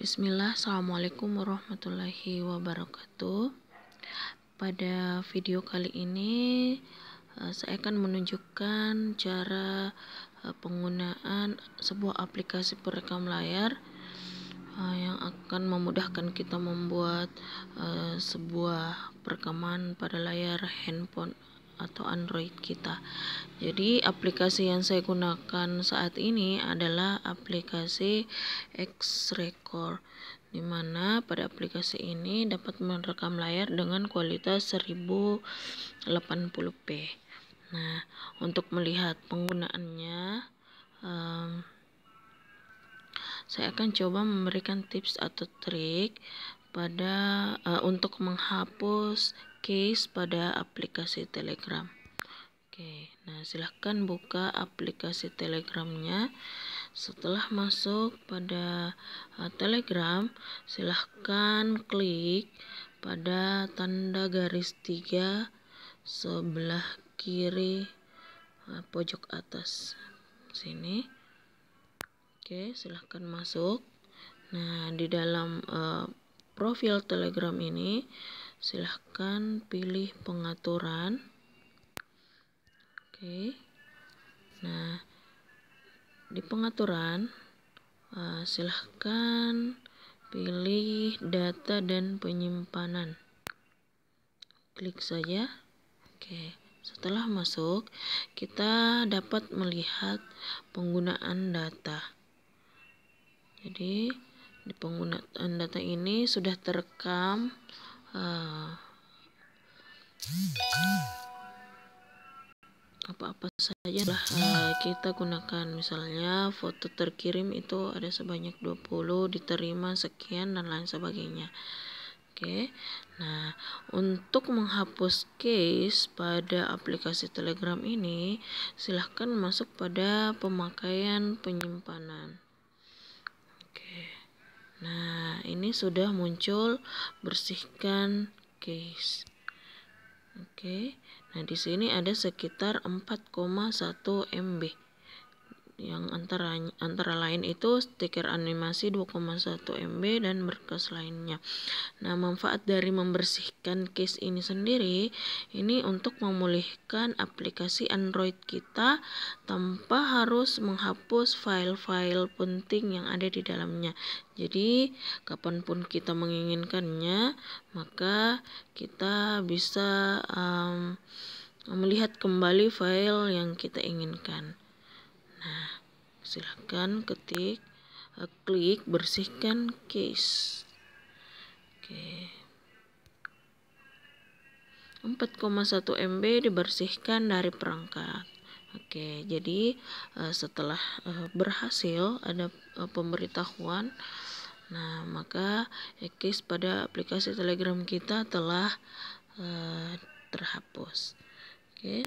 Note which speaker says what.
Speaker 1: Bismillah, Assalamualaikum warahmatullahi wabarakatuh. Pada video kali ini, eh, saya akan menunjukkan cara eh, penggunaan sebuah aplikasi perekam layar eh, yang akan memudahkan kita membuat sebuah perekaman pada layar handphone atau Android kita. Jadi aplikasi yang saya gunakan saat ini adalah aplikasi X Record di mana pada aplikasi ini dapat merekam layar dengan kualitas 1080p. Nah, untuk melihat penggunaannya um, saya akan coba memberikan tips atau trik pada uh, untuk menghapus case pada aplikasi Telegram. Oke, nah silahkan buka aplikasi Telegramnya. Setelah masuk pada uh, Telegram, silahkan klik pada tanda garis tiga sebelah kiri uh, pojok atas sini. Oke, silahkan masuk. Nah, di dalam uh, profil Telegram ini silahkan pilih pengaturan oke nah di pengaturan eh, silahkan pilih data dan penyimpanan klik saja oke setelah masuk kita dapat melihat penggunaan data jadi di penggunaan data ini sudah terekam Ah. apa-apa uh, saja lah uh, kita gunakan misalnya foto terkirim itu ada sebanyak 20 diterima sekian dan lain sebagainya oke nah untuk menghapus case pada aplikasi telegram ini silahkan masuk pada pemakaian penyimpanan Nah, ini sudah muncul bersihkan case. Oke. Nah, di sini ada sekitar 4,1 MB yang antara antara lain itu stiker animasi 2,1 MB dan berkas lainnya. Nah, manfaat dari membersihkan case ini sendiri ini untuk memulihkan aplikasi Android kita tanpa harus menghapus file-file penting yang ada di dalamnya. Jadi, kapanpun kita menginginkannya, maka kita bisa um, melihat kembali file yang kita inginkan silahkan ketik eh, klik bersihkan case oke 4,1 MB dibersihkan dari perangkat Oke, jadi eh, setelah eh, berhasil ada pemberitahuan, nah maka case pada aplikasi Telegram kita telah terhapus. Oke.